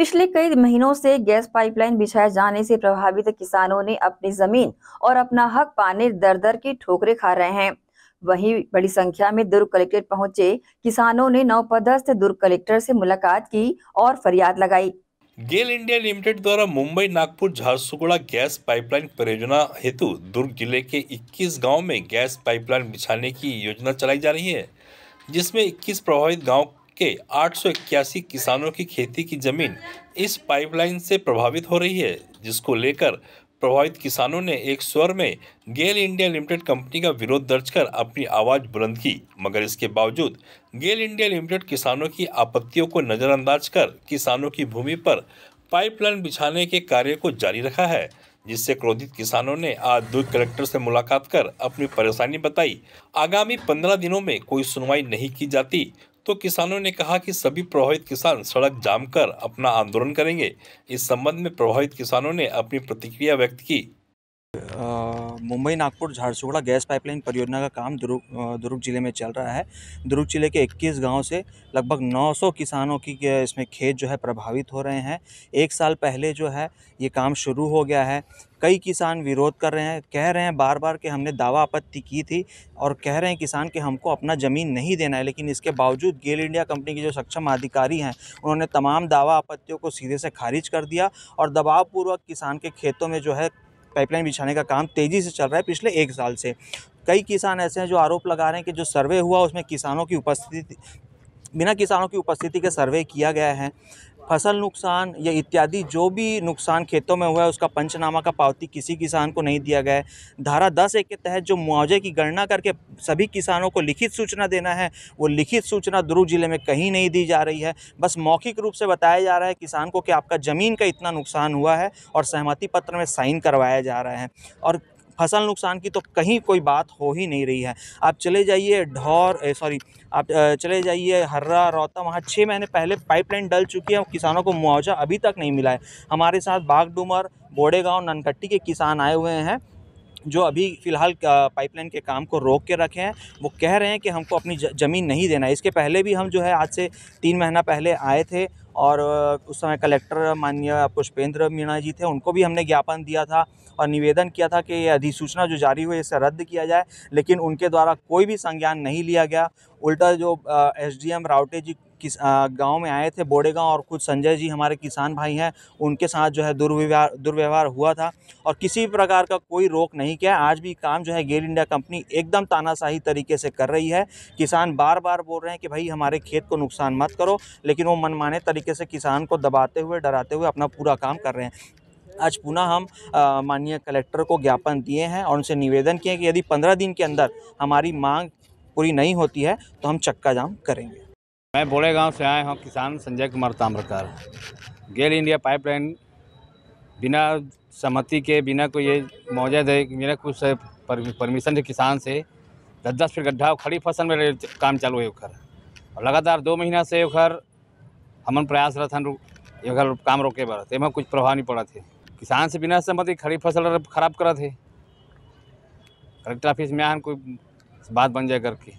पिछले कई महीनों से गैस पाइपलाइन बिछाए जाने से प्रभावित किसानों ने अपनी जमीन और अपना हक पाने दर दर की ठोकरे खा रहे हैं वहीं बड़ी संख्या में दुर्ग कलेक्ट्रेट पहुंचे किसानों ने नवपदस्थ दुर्ग कलेक्टर से मुलाकात की और फरियाद लगाई गेल इंडिया लिमिटेड द्वारा मुंबई नागपुर झारसुगुड़ा गैस पाइपलाइन परियोजना हेतु दुर्ग जिले के 21 गांव में गैस पाइपलाइन बिछाने की योजना चलाई जा रही है जिसमें 21 प्रभावित गांव के 881 किसानों की खेती की जमीन इस पाइपलाइन से प्रभावित हो रही है जिसको लेकर प्रभावित किसानों ने एक स्वर में गेल इंडिया लिमिटेड कंपनी का विरोध दर्ज कर अपनी आवाज़ बुलंद की मगर इसके बावजूद गेल इंडिया लिमिटेड किसानों की आपत्तियों को नज़रअंदाज कर किसानों की भूमि पर पाइपलाइन बिछाने के कार्य को जारी रखा है जिससे क्रोधित किसानों ने आज दूध कलेक्टर से मुलाकात कर अपनी परेशानी बताई आगामी पंद्रह दिनों में कोई सुनवाई नहीं की जाती तो किसानों ने कहा कि सभी प्रभावित किसान सड़क जाम कर अपना आंदोलन करेंगे इस संबंध में प्रभावित किसानों ने अपनी प्रतिक्रिया व्यक्त की मुंबई नागपुर झारसुगड़ा गैस पाइपलाइन परियोजना का काम दुर्ग दुर्ग जिले में चल रहा है दुर्ग जिले के 21 गांव से लगभग 900 किसानों की इसमें खेत जो है प्रभावित हो रहे हैं एक साल पहले जो है ये काम शुरू हो गया है कई किसान विरोध कर रहे हैं कह रहे हैं बार बार कि हमने दावा आपत्ति की थी और कह रहे हैं किसान कि हमको अपना ज़मीन नहीं देना है लेकिन इसके बावजूद गेल इंडिया कंपनी के जो सक्षम अधिकारी हैं उन्होंने तमाम दावा आपत्तियों को सीधे से खारिज कर दिया और दबावपूर्वक किसान के खेतों में जो है पाइपलाइन बिछाने का काम तेज़ी से चल रहा है पिछले एक साल से कई किसान ऐसे हैं जो आरोप लगा रहे हैं कि जो सर्वे हुआ उसमें किसानों की उपस्थिति बिना किसानों की उपस्थिति के सर्वे किया गया है फसल नुकसान या इत्यादि जो भी नुकसान खेतों में हुआ है उसका पंचनामा का पावती किसी किसान को नहीं दिया गया है धारा दस एक के तहत जो मुआवजे की गणना करके सभी किसानों को लिखित सूचना देना है वो लिखित सूचना दुर्ग ज़िले में कहीं नहीं दी जा रही है बस मौखिक रूप से बताया जा रहा है किसान को कि आपका ज़मीन का इतना नुकसान हुआ है और सहमति पत्र में साइन करवाया जा रहा है और फसल नुकसान की तो कहीं कोई बात हो ही नहीं रही है आप चले जाइए ढौर सॉरी आप चले जाइए हर्रा रोहता वहाँ छः महीने पहले पाइपलाइन डल चुकी है और किसानों को मुआवजा अभी तक नहीं मिला है हमारे साथ बागडूमर बोड़ेगांव ननकट्टी के किसान आए हुए हैं जो अभी फ़िलहाल पाइपलाइन के काम को रोक के रखे हैं वो कह रहे हैं कि हमको अपनी ज़मीन नहीं देना इसके पहले भी हम जो है आज से तीन महीना पहले आए थे और उस समय कलेक्टर माननीय पुष्पेंद्र मीणा जी थे उनको भी हमने ज्ञापन दिया था और निवेदन किया था कि ये अधिसूचना जो जारी हुई इसे रद्द किया जाए लेकिन उनके द्वारा कोई भी संज्ञान नहीं लिया गया उल्टा जो S D M Rawte ji किस गांव में आए थे बोड़ेगांव और कुछ संजय जी हमारे किसान भाई हैं उनके साथ जो है दुर्व्यवहार दुर्व्यवहार हुआ था और किसी भी प्रकार का कोई रोक नहीं किया आज भी काम जो है गेल इंडिया कंपनी एकदम तानाशाही तरीके से कर रही है किसान बार बार बोल रहे हैं कि भाई हमारे खेत को नुकसान मत करो लेकिन वो मनमाने तरीके से किसान को दबाते हुए डराते हुए अपना पूरा काम कर रहे हैं आज पुनः हम माननीय कलेक्टर को ज्ञापन दिए हैं और उनसे निवेदन किए हैं कि यदि पंद्रह दिन के अंदर हमारी मांग पूरी नहीं होती है तो हम चक्का जाम करेंगे मैं बोड़े गांव से आया हूं किसान संजय कुमार ताम्रकार गेल इंडिया पाइपलाइन बिना सहमति के बिना कोई ये मौजूद है बिना कुछ परमिशन है किसान से दस दस फीट गड्ढा खड़ी फसल में काम चालू है उखर और लगातार दो महीना से उखर हमन प्रयासरत हन उखर काम रोके पर तो कुछ प्रभाव नहीं पड़ा थे किसान से बिना सहमति खड़ी फसल खराब करा थे कलेक्टर ऑफिस में आन कोई बात बन जाए करके